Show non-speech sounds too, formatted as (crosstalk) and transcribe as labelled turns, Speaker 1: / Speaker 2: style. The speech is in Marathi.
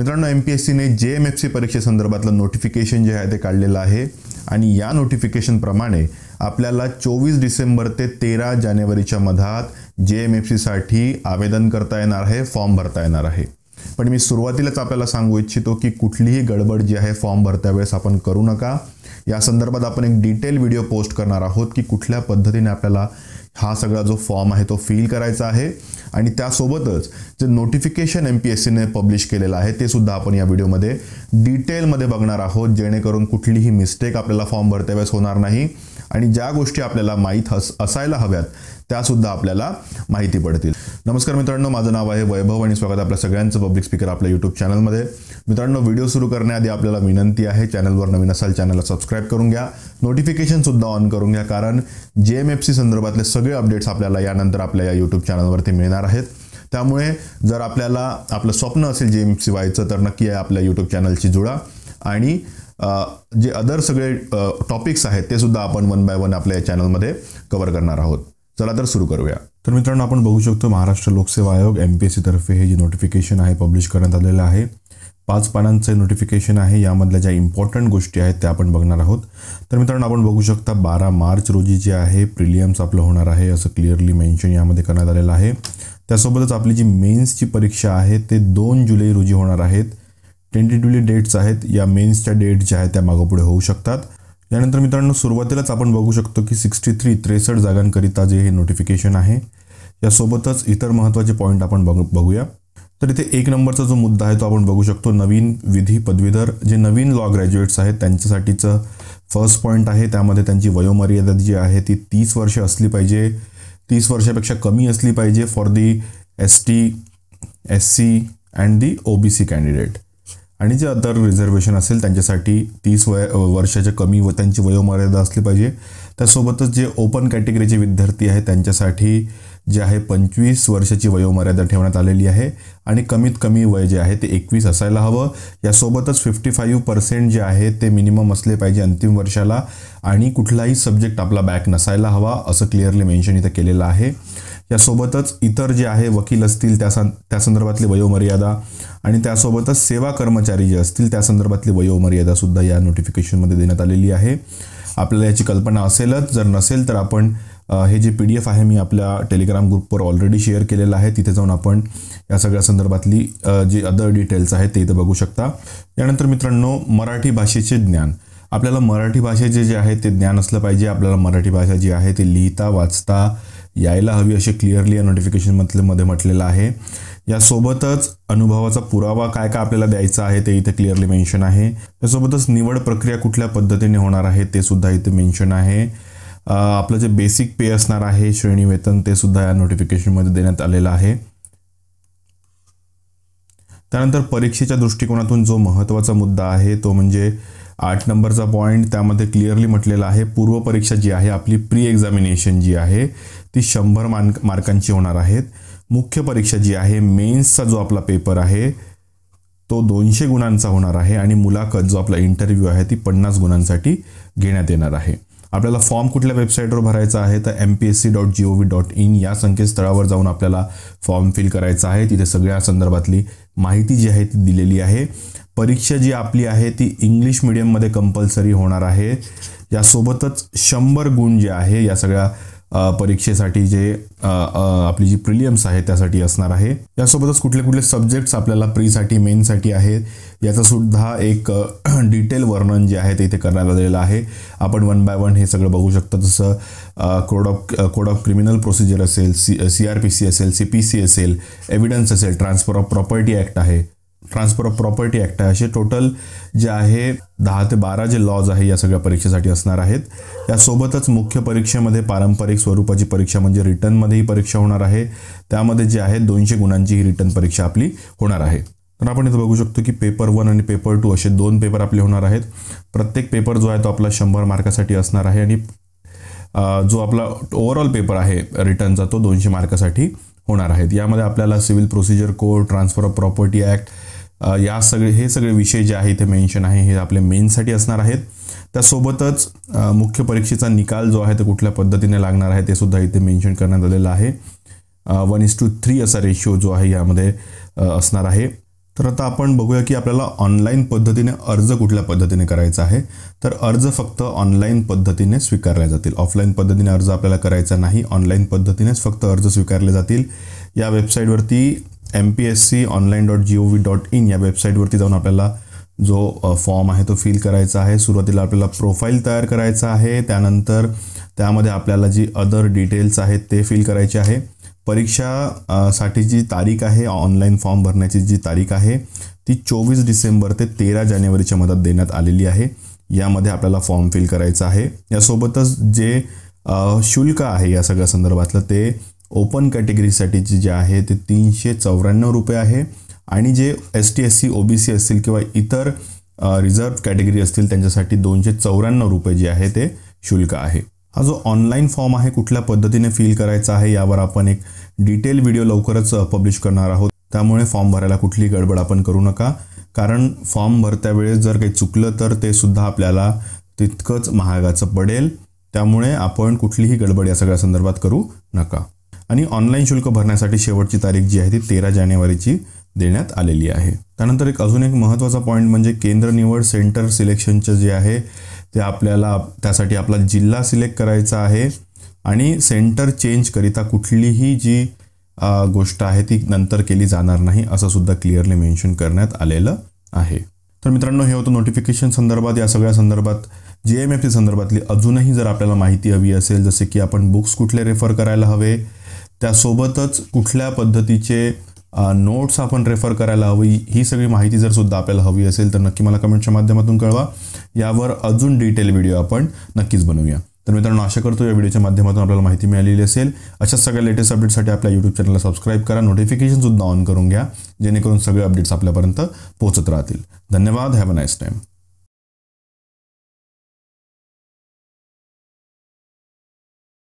Speaker 1: मित्रांनो एम पी एस सीने जे एम एफ सी परीक्षेसंदर्भातलं नोटिफिकेशन जे आहे ते काढलेलं आहे आणि या नोटिफिकेशनप्रमाणे आपल्याला चोवीस डिसेंबर ते तेरा जानेवारीच्या मधात जे एम एफ सीसाठी आवेदन करता येणार आहे फॉर्म भरता येणार आहे पण मी सुरुवातीलाच आपल्याला सांगू इच्छितो की कुठलीही गडबड जी आहे फॉर्म भरत्या वेळेस आपण करू नका या संदर्भात आपण एक डिटेल व्हिडिओ पोस्ट करणार आहोत की कुठल्या पद्धतीने आपल्याला हा सगळा जो फॉर्म आहे तो फिल करायचा आहे आणि त्यासोबतच जे नोटिफिकेशन एम पी एस सीने पब्लिश केलेलं आहे ते सुद्धा आपण या व्हिडिओमध्ये डिटेलमध्ये बघणार आहोत जेणेकरून कुठलीही मिस्टेक आपल्याला फॉर्म भरतेवेळेस होणार नाही आणि ज्या गोष्टी आपल्याला माहीत हस असायला हव्यात त्यासुद्धा आपल्याला माहिती पडतील नमस्कार मित्रांनो माझं नाव आहे वैभव आणि स्वागत आपल्या सगळ्यांचं पब्लिक स्पीकर आपल्या युट्यूब चॅनलमध्ये मित्रांनो व्हिडिओ सुरू करण्याआधी आपल्याला विनंती आहे चॅनलवर नवीन असाल चॅनलला सबस्क्राईब करून घ्या नोटिफिकेशन सुद्धा ऑन करून घ्या कारण जे एम एफ सी संदर्भातले सगळे अपडेट्स आपल्याला यानंतर आपल्या या यूट्यूब चॅनलवरती मिळणार आहेत त्यामुळे जर आपल्याला आपलं स्वप्न असेल जे एम सी व्हायचं तर नक्की आहे आपल्या यूट्यूब चॅनलशी जुळा आणि जे अदर सगळे टॉपिक्स आहेत ते सुद्धा आपण वन बाय वन आपल्या या चॅनलमध्ये कव्हर करणार आहोत चला तर सुरू करूया तर मित्रांनो आपण बघू शकतो महाराष्ट्र लोकसेवा आयोग एम पी एस तर्फे हे जे नोटिफिकेशन आहे पब्लिश करण्यात आलेलं आहे पाच पानांचं नोटिफिकेशन आहे यामधल्या ज्या इम्पॉर्टंट गोष्टी आहेत त्या आपण बघणार आहोत तर मित्रांनो आपण बघू शकता बारा मार्च रोजी जे आहे प्रिलियम्स आपलं होणार आहे असं क्लिअरली मेन्शन यामध्ये करण्यात आलेलं आहे त्यासोबतच आपली जी मेन्सची परीक्षा आहे ते दोन जुलै रोजी होणार आहेत टेंटेटिव्हली डेट्स आहेत या मेन्सच्या डेट ज्या आहेत त्या मागोपुढे होऊ शकतात यानंतर मित्रांनो सुरुवातीलाच आपण बघू शकतो की सिक्स्टी थ्री त्रेसष्ट जागांकरिता जे हे नोटिफिकेशन आहे यासोबतच इतर महत्त्वाचे पॉईंट आपण बघू बघूया तर इथे एक नंबरचा जो मुद्दा आहे तो आपण बघू शकतो नवीन विधी पदवीधर जे नवीन लॉ ग्रॅज्युएट्स आहेत त्यांच्यासाठीचं फर्स्ट पॉईंट आहे त्यामध्ये त्यांची वयोमर्यादा जी आहे ती तीस वर्ष असली पाहिजे तीस वर्षापेक्षा कमी असली पाहिजे for the S T S C and the O B C candidate आणि जे अदर रिझर्वेशन असेल त्यांच्यासाठी तीस वय वर्षाच्या कमी व त्यांची वयोमर्यादा असली पाहिजे त्यासोबतच जे ओपन कॅटेगरीचे विद्यार्थी आहेत त्यांच्यासाठी जे आहे पंचवीस वर्षाची वयोमर्यादा ठेवण्यात आलेली आहे आणि कमीत कमी वय जे आहे ते एकवीस असायला हवं यासोबतच फिफ्टी फाईव्ह पर्सेंट जे आहे ते मिनिमम असले पाहिजे अंतिम वर्षाला आणि कुठलाही सब्जेक्ट आपला बॅक नसायला हवा असं क्लिअरली मेन्शन इथं केलेलं आहे यासोबतच इतर जे आहे वकील असतील त्या त्या संदर्भातली वयोमर्यादा आणि त्यासोबतच सेवा कर्मचारी जे असतील त्या संदर्भातली वयोमर्यादा सुद्धा या नोटिफिकेशनमध्ये देण्यात आलेली आहे आपल्याला याची कल्पना असेलच जर नसेल तर आपण हे जे पी डी एफ आहे मी आपल्या टेलिग्राम ग्रुपवर ऑलरेडी शेअर केलेलं आहे तिथे जाऊन आपण या सगळ्या संदर्भातली जी अदर डिटेल्स आहेत ते इथे बघू शकता त्यानंतर मित्रांनो मराठी भाषेचे ज्ञान आपल्याला मराठी भाषेचे जे आहे ते ज्ञान असलं पाहिजे आपल्याला मराठी भाषा जी आहे ते लिहिता वाचता यायला हवी असे क्लिअरली या नोटिफिकेशन मध्ये म्हटलेलं आहे यासोबतच अनुभवाचा पुरावा काय काय आपल्याला द्यायचा आहे ते इथे क्लिअरली मेन्शन आहे त्यासोबतच निवड प्रक्रिया कुठल्या पद्धतीने होणार आहे ते सुद्धा इथे मेन्शन आहे आपलं जे बेसिक पे असणार आहे श्रेणी वेतन ते सुद्धा या नोटिफिकेशनमध्ये देण्यात आलेलं आहे त्यानंतर परीक्षेच्या दृष्टिकोनातून जो महत्त्वाचा मुद्दा आहे तो म्हणजे आठ नंबरचा पॉईंट त्यामध्ये क्लिअरली म्हटलेला आहे पूर्व परीक्षा जी आहे आपली प्री एक्झामिनेशन जी आहे ती शंभर मान मार्कांची होणार आहेत मुख्य परीक्षा जी आहे मेन्सचा जो आपला पेपर आहे तो दोनशे गुणांचा होणार आहे आणि मुलाखत जो आपला इंटरव्ह्यू आहे ती पन्नास गुणांसाठी घेण्यात येणार आहे आपल्याला फॉर्म कुठल्या वेबसाईटवर भरायचा आहे तर M P S C dot G O V dot in या संकेतस्थळावर जाऊन आपल्याला फॉर्म फिल करायचा आहे तिथे सगळ्या संदर्भातली माहिती जी आहे ती दिलेली आहे परीक्षा जी आपली आहे ती इंग्लिश मिडियममध्ये कंपल्सरी होणार आहे यासोबतच शंभर गुण जे आहे या सगळ्या परीक्षेसाठी जे आपली जी प्रिलियम्स आहे त्यासाठी असणार आहे यासोबतच कुठले कुठले सब्जेक्ट्स आपल्याला प्रीसाठी मेनसाठी आहेत याचं सुद्धा एक (clears throat) डिटेल वर्णन जे आहे ते इथे करण्यात आलेलं आहे आपण वन बाय वन हे सगळं बघू शकतो जसं code of code of criminal procedure असेल C C R P C असेल सी पी सी असेल एव्हिडन्स असेल ट्रान्सफर ऑफ प्रॉपर्टी ॲक्ट आहे ट्रान्सफर ऑफ प्रॉपर्टी ॲक्ट आहे असे टोटल जे आहे दहा ते बारा जे लॉज आहे या सगळ्या परीक्षेसाठी असणार आहेत त्यासोबतच मुख्य परीक्षेमध्ये पारंपरिक स्वरूपाची परीक्षा म्हणजे रिटर्नमध्येही ही परीक्षा होणार आहे त्यामध्ये जे आहे दोनशे गुणांची ही रिटर्न परीक्षा आपली होणार आहे तर आपण इथं बघू शकतो की पेपर वन आणि पेपर टू असे दोन पेपर आपले होणार आहेत प्रत्येक पेपर जो आहे तो आपला शंभर मार्कासाठी असणार आहे आणि जो आपला ओव्हरऑल पेपर आहे रिटर्नचा तो दोनशे मार्कासाठी होणार आहेत यामध्ये आपल्याला civil procedure code transfer of property act या सगळे हे सगळे विषय जे आहे ते मेन्शन आहे हे आपले मेनसाठी असणार आहेत त्यासोबतच मुख्य परीक्षेचा निकाल जो आहे तो कुठल्या पद्धतीने लागणार आहे ते सुद्धा इथे मेन्शन करण्यात आलेलं आहे वन इज टू थ्री असा रेशिओ जो आहे यामध्ये असणार आहे तर आता आपण बघूया की आपल्याला ऑनलाईन पद्धतीने अर्ज कुठल्या पद्धतीने करायचा आहे तर अर्ज फक्त ऑनलाईन पद्धतीने स्वीकारले जातील ऑफलाईन पद्धतीने अर्ज आपल्याला करायचा नाही ऑनलाईन पद्धतीनेच फक्त अर्ज स्वीकारले जातील या वेबसाईटवरती M P S C online dot G O V dot in या वेबसाईटवरती जाऊन आपल्याला जो फॉर्म आहे तो फिल करायचा आहे सुरुवातीला आपल्याला प्रोफाईल तयार करायचा आहे त्यानंतर त्यामध्ये आपल्याला जी अदर डिटेल्स आहेत ते फिल करायचे आहे परीक्षा साठी जी तारीख आहे ऑनलाईन फॉर्म भरण्याची जी तारीख आहे ती चोवीस डिसेंबर ते तेरा जानेवारीच्या मदत देण्यात आलेली आहे यामध्ये आपल्याला फॉर्म फिल करायचा आहे यासोबतच जे शुल्क आहे या सगळ्या संदर्भातलं ते ओपन कॅटेगरीसाठीचे जे आहे ते तीनशे चौऱ्याण्णव रुपये आहे आणि जे S T S C O B C असतील किंवा इतर रिझर्व कॅटेगरी असतील त्यांच्यासाठी दोनशे चौऱ्याण्णव रुपये जे आहे ते शुल्क आहे हा जो ऑनलाईन फॉर्म आहे कुठल्या पद्धतीने फील करायचा आहे यावर आपण एक डिटेल व्हिडिओ लवकरच पब्लिश करणार आहोत त्यामुळे फॉर्म भरायला कुठली गडबड आपण करू नका कारण फॉर्म भरत्या वेळेस जर काही चुकलं तर ते सुद्धा आपल्याला तितकंच महागाचं पडेल त्यामुळे आपण कुठलीही गडबड या सगळ्या संदर्भात करू नका आणि ऑनलाईन शुल्क भरण्यासाठी शेवटची तारीख जी आहे ती तेरा जानेवारीची देण्यात आलेली आहे त्यानंतर एक अजून एक महत्त्वाचा पॉईंट म्हणजे केंद्र निवड सेंटर सिलेक्शनचं जे आहे ते आपल्याला त्यासाठी आपला जिल्हा सिलेक्ट करायचा आहे आणि सेंटर चेंजकरिता कुठलीही जी गोष्ट आहे ती नंतर केली जाणार नाही असं सुद्धा क्लिअरली मेन्शन करण्यात आलेलं आहे तर मित्रांनो हे होतं नोटिफिकेशन संदर्भात या सगळ्या संदर्भात जी एम सी संदर्भातली अजूनही जर आपल्याला माहिती हवी असेल जसे की आपण बुक्स कुठले रेफर करायला हवे त्यासोबतच कुठल्या पद्धतीचे नोट्स आपण रेफर करायला हवी ही सगळी माहिती जर सुद्धा आपल्याला हवी असेल तर नक्की मला कमेंटच्या माध्यमातून कळवा यावर अजून डिटेल व्हिडिओ आपण नक्कीच बनवूया तर मित्रांनो आशा करतो या व्हिडिओच्या माध्यमातून आपल्याला माहिती मिळालेली असेल अशा सगळ्या लेटेस्ट अपडेटसाठी आपल्या यूट्यूब चॅनलला सबस्क्राईब करा नोटिफिकेशनसुद्धा ऑन करून घ्या जेणेकरून सगळे अपडेट्स आपल्यापर्यंत पोहोचत राहतील धन्यवाद हॅव अ नाईस टाईम